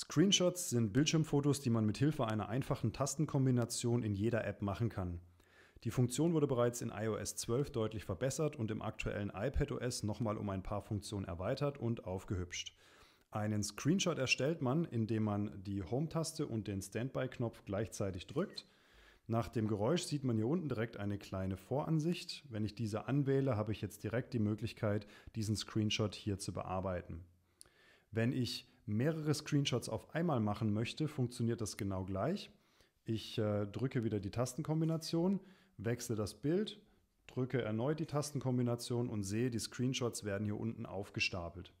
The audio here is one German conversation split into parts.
Screenshots sind Bildschirmfotos, die man mit Hilfe einer einfachen Tastenkombination in jeder App machen kann. Die Funktion wurde bereits in iOS 12 deutlich verbessert und im aktuellen iPadOS nochmal um ein paar Funktionen erweitert und aufgehübscht. Einen Screenshot erstellt man, indem man die Home-Taste und den Standby-Knopf gleichzeitig drückt. Nach dem Geräusch sieht man hier unten direkt eine kleine Voransicht. Wenn ich diese anwähle, habe ich jetzt direkt die Möglichkeit, diesen Screenshot hier zu bearbeiten. Wenn ich mehrere Screenshots auf einmal machen möchte, funktioniert das genau gleich. Ich äh, drücke wieder die Tastenkombination, wechsle das Bild, drücke erneut die Tastenkombination und sehe, die Screenshots werden hier unten aufgestapelt.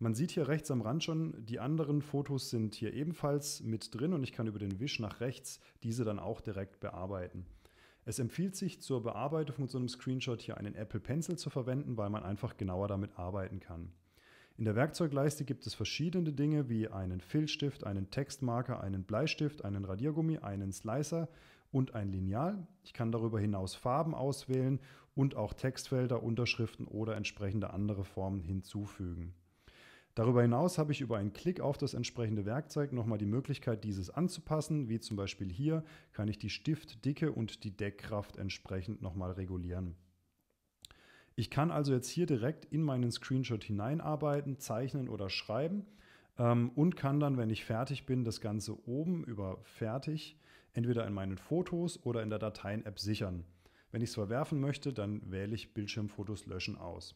Man sieht hier rechts am Rand schon, die anderen Fotos sind hier ebenfalls mit drin und ich kann über den Wisch nach rechts diese dann auch direkt bearbeiten. Es empfiehlt sich zur Bearbeitung von so einem Screenshot hier einen Apple Pencil zu verwenden, weil man einfach genauer damit arbeiten kann. In der Werkzeugleiste gibt es verschiedene Dinge wie einen Filzstift, einen Textmarker, einen Bleistift, einen Radiergummi, einen Slicer und ein Lineal. Ich kann darüber hinaus Farben auswählen und auch Textfelder, Unterschriften oder entsprechende andere Formen hinzufügen. Darüber hinaus habe ich über einen Klick auf das entsprechende Werkzeug nochmal die Möglichkeit, dieses anzupassen, wie zum Beispiel hier kann ich die Stiftdicke und die Deckkraft entsprechend nochmal regulieren. Ich kann also jetzt hier direkt in meinen Screenshot hineinarbeiten, zeichnen oder schreiben ähm, und kann dann, wenn ich fertig bin, das Ganze oben über Fertig entweder in meinen Fotos oder in der Dateien-App sichern. Wenn ich es verwerfen möchte, dann wähle ich Bildschirmfotos löschen aus.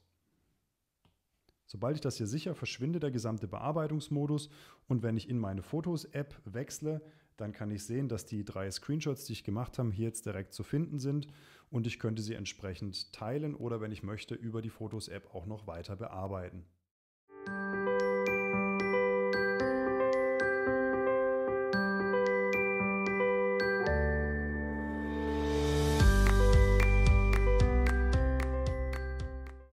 Sobald ich das hier sicher, verschwindet der gesamte Bearbeitungsmodus und wenn ich in meine Fotos-App wechsle, dann kann ich sehen, dass die drei Screenshots, die ich gemacht habe, hier jetzt direkt zu finden sind und ich könnte sie entsprechend teilen oder wenn ich möchte, über die Fotos-App auch noch weiter bearbeiten.